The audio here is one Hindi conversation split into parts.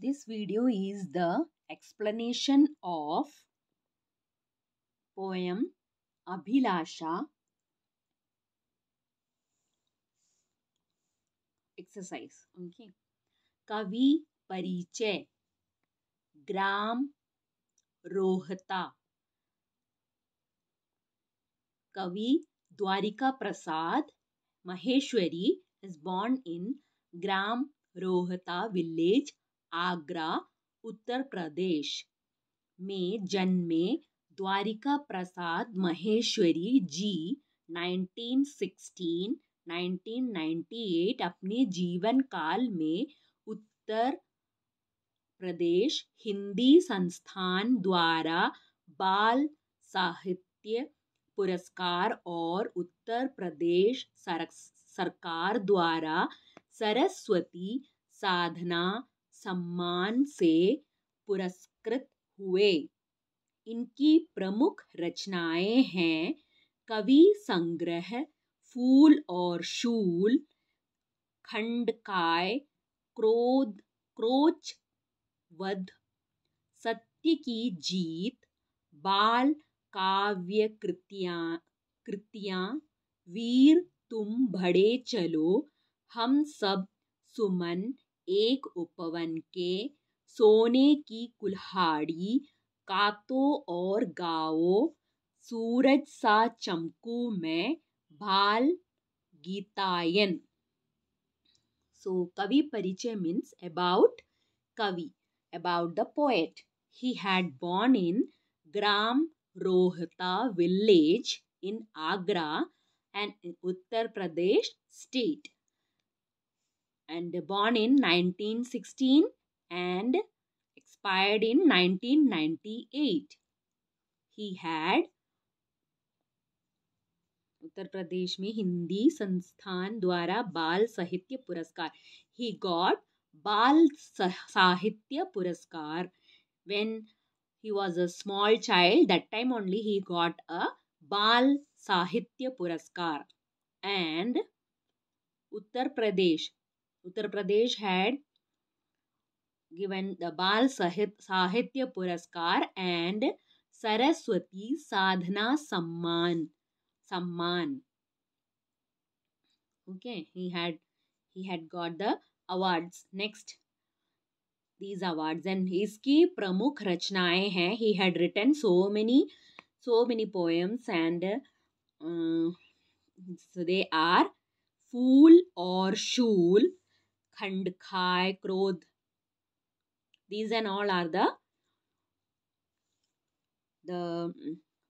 This video is the explanation of poem Abhilasha exercise. Okay. Kavi parichay gram Rohta kavi dwarika prasad maheshwari is born in Gram Rohata village Agra उत्तर प्रदेश में जन्मे द्वारिका प्रसाद महेश्वरी जी 1916 1998 अपने जीवन काल में उत्तर प्रदेश हिंदी संस्थान द्वारा बाल साहित्य पुरस्कार और उत्तर प्रदेश सरकार द्वारा सरस्वती साधना सम्मान से पुरस्कृत हुए इनकी प्रमुख रचनाएं हैं कवि संग्रह फूल और शूल खंडकाय क्रोध क्रोच वध सत्य की जीत बाल काव्य कृतियां कृतियाँ वीर तुम भड़े चलो हम सब सुमन एक उपवन के सोने की कुल्हाड़ी कातों और गाओ सूरज सा चमकू में बाल गीतायन सो so, कवि परिचय मीन्स अबाउट कवि about the poet he had born in ग्राम Rohta village in Agra and Uttar Pradesh state and born in 1916 and expired in 1998. He had Uttar Pradesh में Hindi संस्थान द्वारा Bal साहित्य Puraskar. He got Bal साहित्य Puraskar when he was a small child that time only he got a bal sahitya puraskar and uttar pradesh Uttar Pradesh had given the Bal Sahitya Puraskar and Saraswati Sadhana Samman Samman okay he had he had got the awards next these awards and इसकी प्रमुख रचनाएं हैं he had written so many so many poems and they are Phool aur Shool khand, khai, krodh. These and all are the, the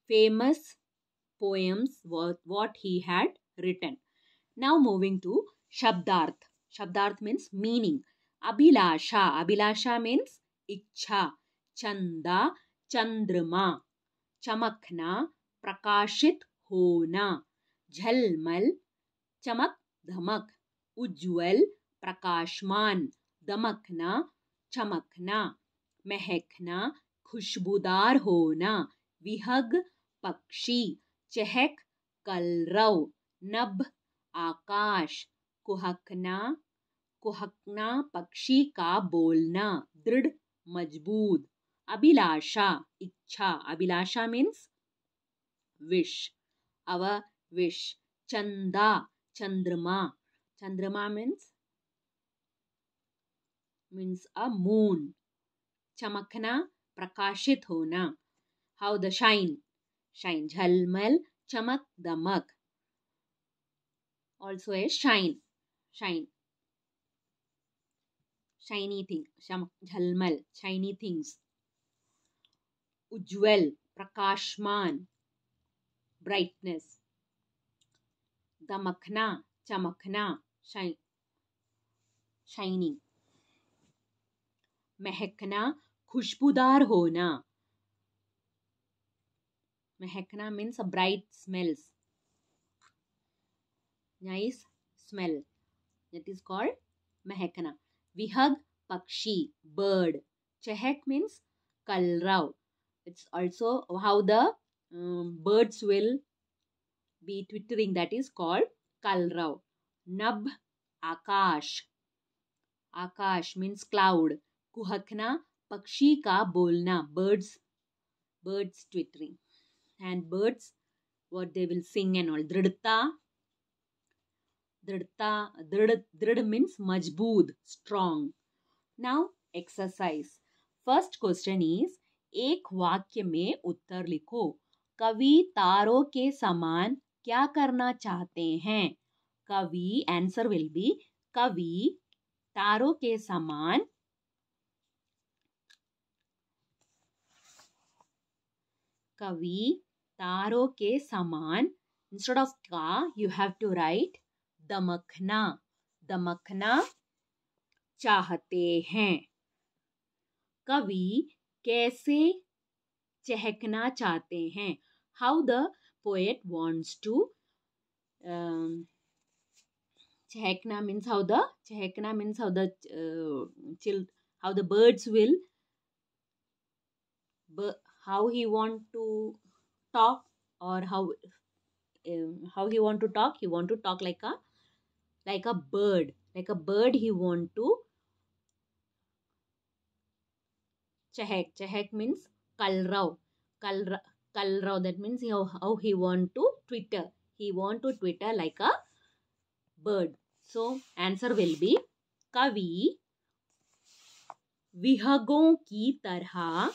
famous poems what, what he had written. Now moving to Shabdarth. Shabdarth means meaning. Abhilasha. Abhilasha means इच्छा चंदा चंद्रमा चमकना प्रकाशित होना झलमल चमक धमक उज्जवल प्रकाशमान दमकना चमकना महकना खुशबूदार होना विहग पक्षी चहक कलरव नभ आकाश कुहकना कुहकना पक्षी का बोलना दृढ़ मजबूत अभिलाषा इच्छा अभिलाषा मीन्स विश अव विश चंदा चंद्रमा चंद्रमा मीन्स मीन्स अ मून चमकना प्रकाशित होना हाउ द शाइन शाइन झलमल चमक दमक also a shine shine shiny thing झलमल शाइनी थिंग्स उज्ज्वल प्रकाशमान ब्राइटनेस दमकना चमकना शाइन शाइनिंग महकना खुशबूदार होना महकना means a bright smells nice smell that is called महकना विहग पक्षी बर्ड चहक मीन्स कलराव it's also how the birds will be twittering that is called कलराव नभ आकाश आकाश मीन्स क्लाउड कुहकना पक्षी का बोलना birds birds twittering and birds what they will sing and all दृढ़ता दृढ़ता दृढ़ दृढ़ मीन्स मजबूत strong now exercise first question is एक वाक्य में उत्तर लिखो कवि तारों के समान क्या करना चाहते हैं कवि आंसर विल बी कवि तारों के समान कवि तारों के समान instead of ka you have to write दमकना दमकना चाहते हैं कवि कैसे चहकना चाहते हैं how the poet wants to चहकना मीन्स हाउ द चहकना means how the chill how the birds will how he want to talk or how um, how he want to talk he want to talk like a like a bird like a bird he want to chahak chahak means kalrav kalra kalrav that means how, how he want to twitter he want to twitter like a bird so answer will be kavi विहगों की तरह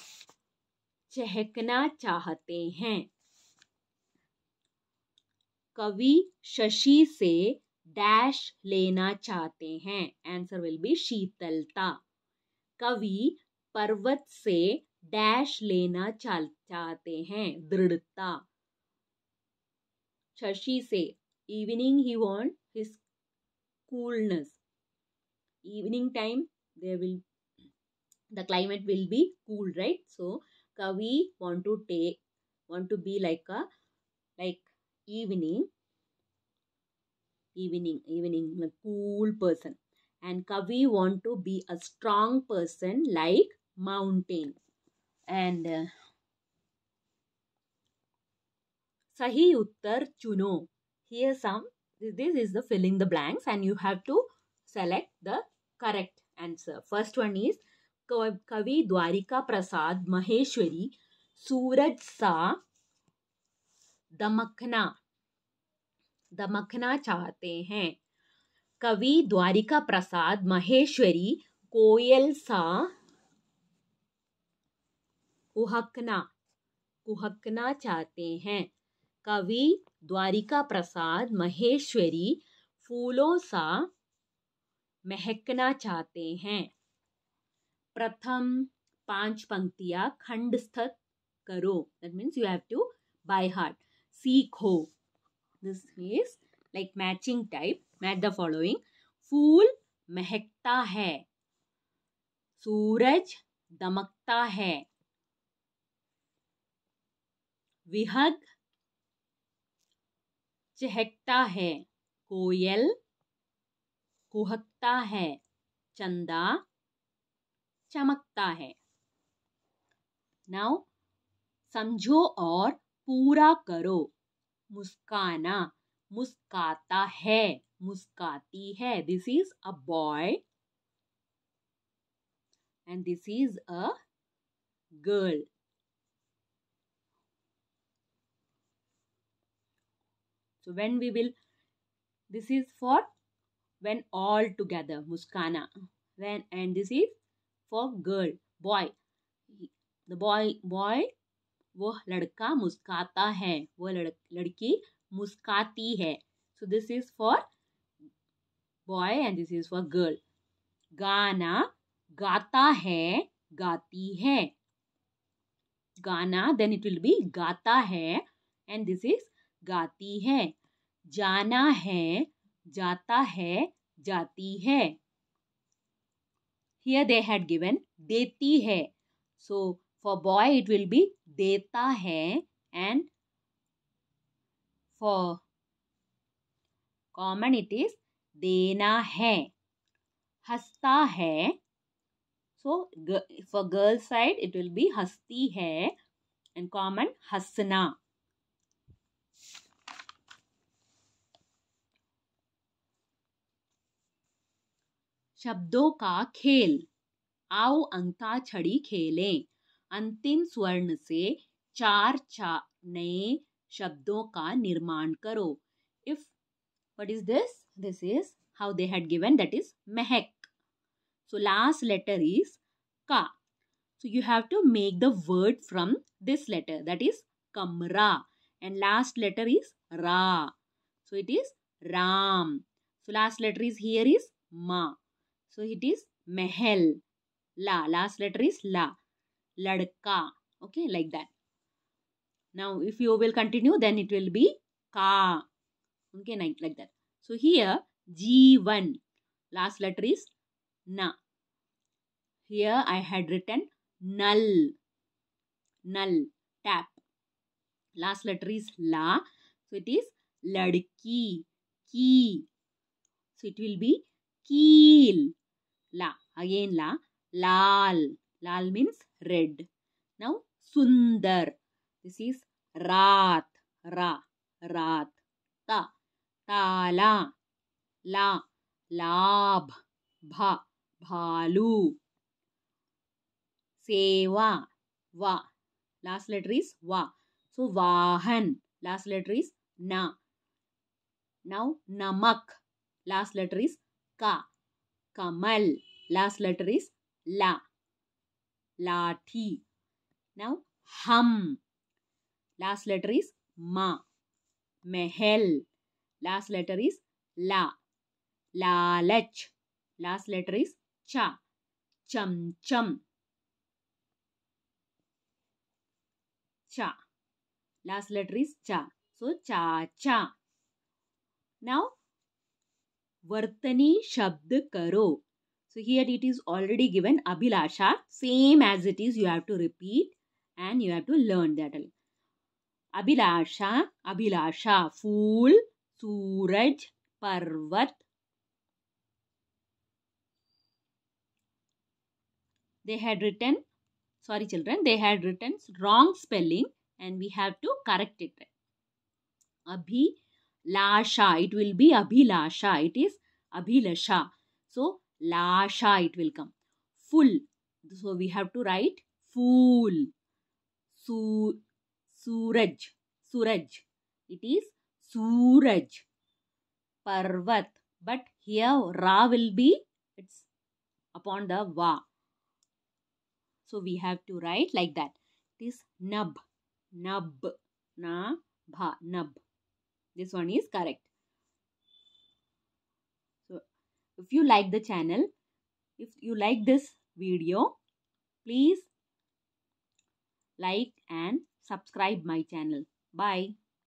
चहकना चाहते हैं कवि शशि से डैश लेना चाहते हैं आंसर विल बी शीतलता कवि पर्वत से डैश लेना चाहते हैं दृढ़ता शशि से इवनिंग ही want his coolness evening time they will the climate will be cool right so Kavi want to take want to be like a like evening evening evening like cool person and Kavi want to be a strong person like mountain and uh, Sahi Uttar Chuno. Here some, this is the filling the blanks and you have to select the correct answer. First one is कवि द्वारिका प्रसाद महेश्वरी सूरज सा दमकना दमकना चाहते हैं कवि द्वारिका प्रसाद महेश्वरी कोयल सा कुहकना कुहकना चाहते हैं कवि द्वारिका प्रसाद महेश्वरी फूलों सा महकना चाहते हैं प्रथम पांच पंक्तियां स्थित करो that means you have to by heart सीखो this is like matching type match the following फूल महकता है सूरज दमकता है विहग चहकता है कोयल कुहकता है चंदा चमकता है नाउ समझो और पूरा करो मुस्काना मुस्काता है मुस्काती है this is a boy and this is a girl so when we will this is for when all together मुस्काना when and this is for girl boy the boy boy वो लड़का मुस्काता है वो लड़, लड़की मुस्काती है so this is for boy and this is for girl गाना गाता है गाती है गाना देन इट विल बी गाता है एंड दिस इज गाती है जाना है जाता है जाती है Here they had given deti hai. So for boy it will be deta hai and for common it is dena hai. Hasta hai. So for girl side it will be hasti hai and common hasna. शब्दों का खेल आओ अंता छड़ी खेलें अंतिम स्वर्ण से चार चा नए शब्दों का निर्माण करो if what is this this is how they had given that is महक सो लास्ट लेटर इज का so you have to make the word from this letter that is कमरा एंड लास्ट लेटर इज रा so it is Ram so last letter is here is मा So it is Mehel. La. Last letter is La. Ladka. Okay, like that. Now, if you will continue, then it will be Ka. Okay, like that. So here, G1. Last letter is Na. Here I had written Null. Null. Tap. Last letter is La. So it is Ladki. Ki. So it will be Keel. La. Again La. Lal. Lal means red. Now Sundar. This is Rat. Ra. Rat. Ta. Tala. La. Lab. Bha. Bhalu. Seva. Va. Last letter is Va. So Vahan. Last letter is Na. Now Namak. Last letter is Ka. Kamal. Last letter is La. Lathi. Now, Hum. Last letter is Ma. Mehel. Last letter is La. Lalach. Last letter is Cha. Chum chum. Cha. Last letter is Cha. So, Cha cha. Now, Vartani Shabd Karo. So here it is already given Abhilasha. Same as it is, you have to repeat and you have to learn that. Abhilasha, Abhilasha, Fool, Suraj, Parvat. They had written, sorry children, they had written wrong spelling and we have to correct it. Abhi Lasha, it will be Abhilasha. It is Abhilasha. So, Lasha, it will come. Full. So, we have to write Fool. Su Suraj. Suraj. It is Suraj. Parvat. But here Ra will be, it's upon the Va. So we have to write like that. It is nab, nab, na, bha, nab. This one is correct. So, if you like the channel, if you like this video, please like and subscribe my channel. Bye.